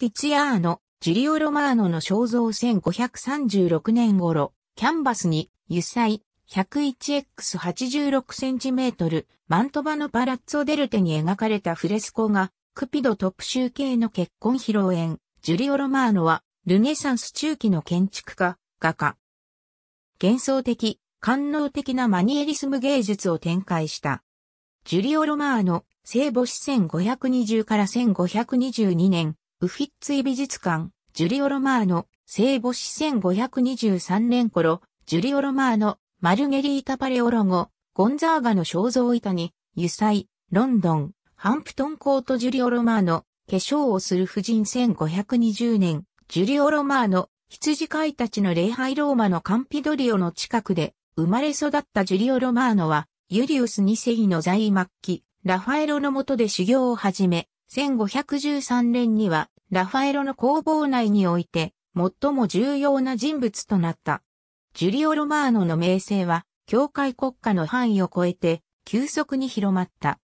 ティィアーノ、ジュリオ・ロマーノの肖像1536年頃、キャンバスに油彩 101x86cm マントバのパラッツォ・デルテに描かれたフレスコがクピド特集系の結婚披露宴、ジュリオ・ロマーノはルネサンス中期の建築家、画家。幻想的、官能的なマニエリスム芸術を展開した。ジュリオ・ロマーノ、聖母子1520から1522年、ウフィッツィ美術館、ジュリオ・ロマーノ、聖母子1523年頃、ジュリオ・ロマーノ、マルゲリータ・パレオロゴ、ゴンザーガの肖像板に、油彩、ロンドン、ハンプトンコート・ジュリオ・ロマーノ、化粧をする婦人1520年、ジュリオ・ロマーノ、羊飼いたちの礼拝ローマのカンピドリオの近くで、生まれ育ったジュリオ・ロマーノは、ユリウス2世の在末期、ラファエロの下で修行を始め、1513年にはラファエロの工房内において最も重要な人物となった。ジュリオ・ロマーノの名声は教会国家の範囲を超えて急速に広まった。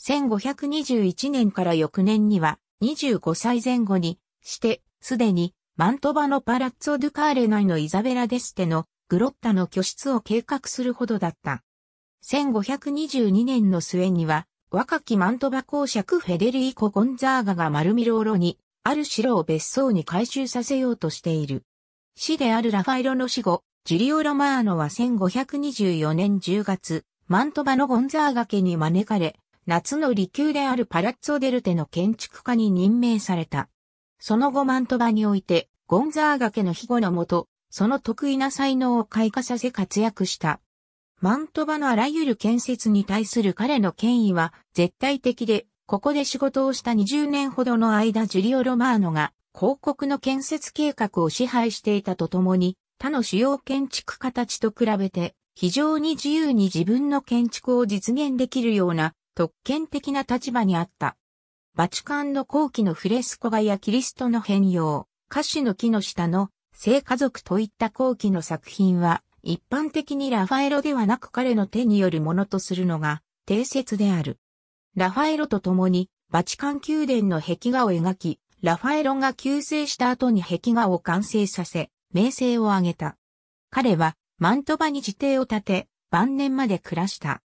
1521年から翌年には25歳前後にして、すでにマントバのパラッツォ・ドゥカーレ内のイザベラ・デステのグロッタの居室を計画するほどだった。1522年の末には若きマントバ公爵フェデリーコ・ゴンザーガがマルミローロに、ある城を別荘に改修させようとしている。死であるラファイロの死後、ジュリオ・ロマーノは1524年10月、マントバのゴンザーガ家に招かれ、夏の離宮であるパラッツォ・デルテの建築家に任命された。その後マントバにおいて、ゴンザーガ家の庇護のもと、その得意な才能を開花させ活躍した。マントバのあらゆる建設に対する彼の権威は絶対的で、ここで仕事をした20年ほどの間ジュリオ・ロマーノが広告の建設計画を支配していたとともに、他の主要建築家たちと比べて非常に自由に自分の建築を実現できるような特権的な立場にあった。バチカンの後期のフレスコ画やキリストの変容、歌手の木の下の聖家族といった後期の作品は一般的にラファエロではなく彼の手によるものとするのが定説である。ラファエロと共にバチカン宮殿の壁画を描き、ラファエロが救世した後に壁画を完成させ、名声を挙げた。彼はマントバに自邸を建て、晩年まで暮らした。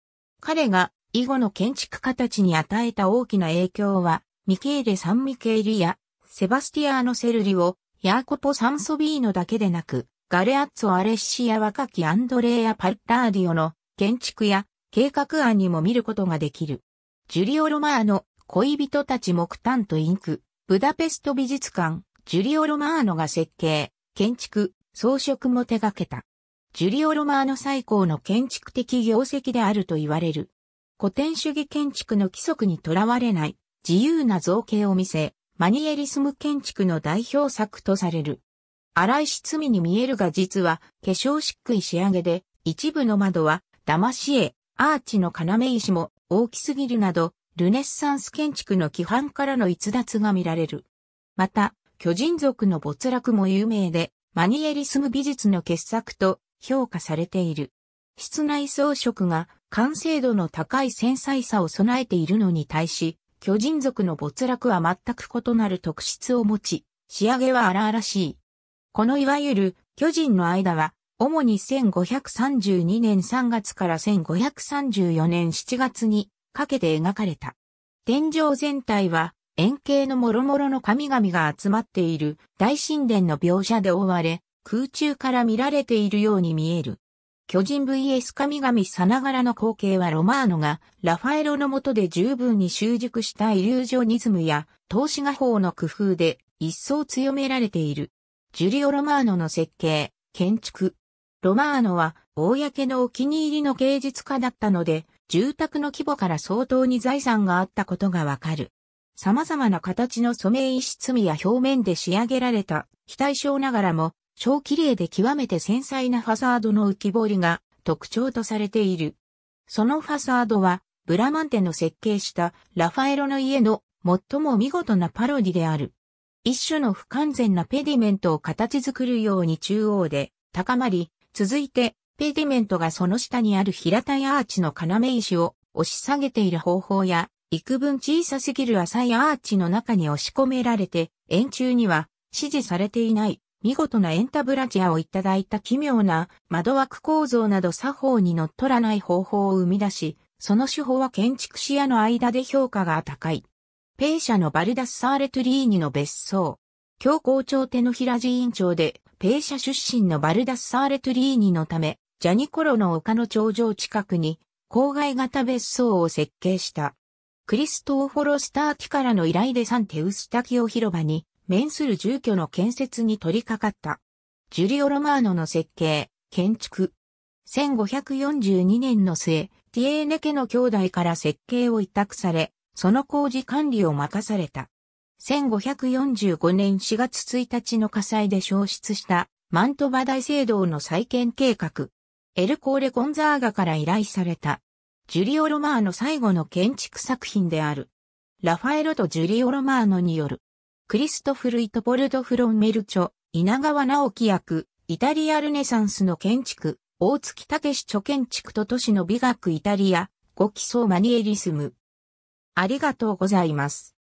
彼が以後の建築家たちに与えた大きな影響は、ミケーレ・サン・ミケーリや、セバスティアーノ・セルリを、ヤーコポ・サンソビーノだけでなく、ガレアッツォ・アレッシア若きアンドレーア・パッラーディオの建築や計画案にも見ることができる。ジュリオ・ロマーノ、恋人たち木炭とインク、ブダペスト美術館、ジュリオ・ロマーノが設計、建築、装飾も手掛けた。ジュリオ・ロマーノ最高の建築的業績であると言われる。古典主義建築の規則にとらわれない自由な造形を見せ、マニエリスム建築の代表作とされる。荒い質味に見えるが実は化粧しっくい仕上げで、一部の窓は、騙し絵、アーチの要石も大きすぎるなど、ルネッサンス建築の規範からの逸脱が見られる。また、巨人族の没落も有名で、マニエリスム美術の傑作と評価されている。室内装飾が完成度の高い繊細さを備えているのに対し、巨人族の没落は全く異なる特質を持ち、仕上げは荒々しい。このいわゆる巨人の間は、主に1532年3月から1534年7月にかけて描かれた。天井全体は円形の諸々の神々が集まっている大神殿の描写で覆われ、空中から見られているように見える。巨人 vs 神々さながらの光景はロマーノがラファエロの下で十分に習熟したイリュージョニズムや投資画法の工夫で一層強められている。ジュリオ・ロマーノの設計、建築。ロマーノは、公のお気に入りの芸術家だったので、住宅の規模から相当に財産があったことがわかる。様々な形の染め石積や表面で仕上げられた、非対称ながらも、小綺麗で極めて繊細なファサードの浮き彫りが特徴とされている。そのファサードは、ブラマンテの設計したラファエロの家の最も見事なパロディである。一種の不完全なペディメントを形作るように中央で高まり、続いてペディメントがその下にある平たいアーチの要石を押し下げている方法や、幾分小さすぎる浅いアーチの中に押し込められて、円柱には指示されていない見事なエンタブラジアをいただいた奇妙な窓枠構造など作法にのっとらない方法を生み出し、その手法は建築士屋の間で評価が高い。ペーシャのバルダッサーレ・トゥリーニの別荘。教皇庁手の平寺院長で、ペーシャ出身のバルダッサーレ・トゥリーニのため、ジャニコロの丘の頂上近くに、郊外型別荘を設計した。クリストーフォロ・スターキからの依頼でサンテウスタキオ広場に、面する住居の建設に取り掛かった。ジュリオ・ロマーノの設計、建築。1542年の末、ティエーネ家の兄弟から設計を委託され、その工事管理を任された。1545年4月1日の火災で消失したマントバ大聖堂の再建計画。エルコーレ・ゴンザーガから依頼された。ジュリオ・ロマーノ最後の建築作品である。ラファエロとジュリオ・ロマーノによる。クリストフル・イトポルド・フロン・メルチョ、稲川直樹役、イタリアルネサンスの建築、大月武史著建築と都市の美学イタリア、ご基礎マニエリスム。ありがとうございます。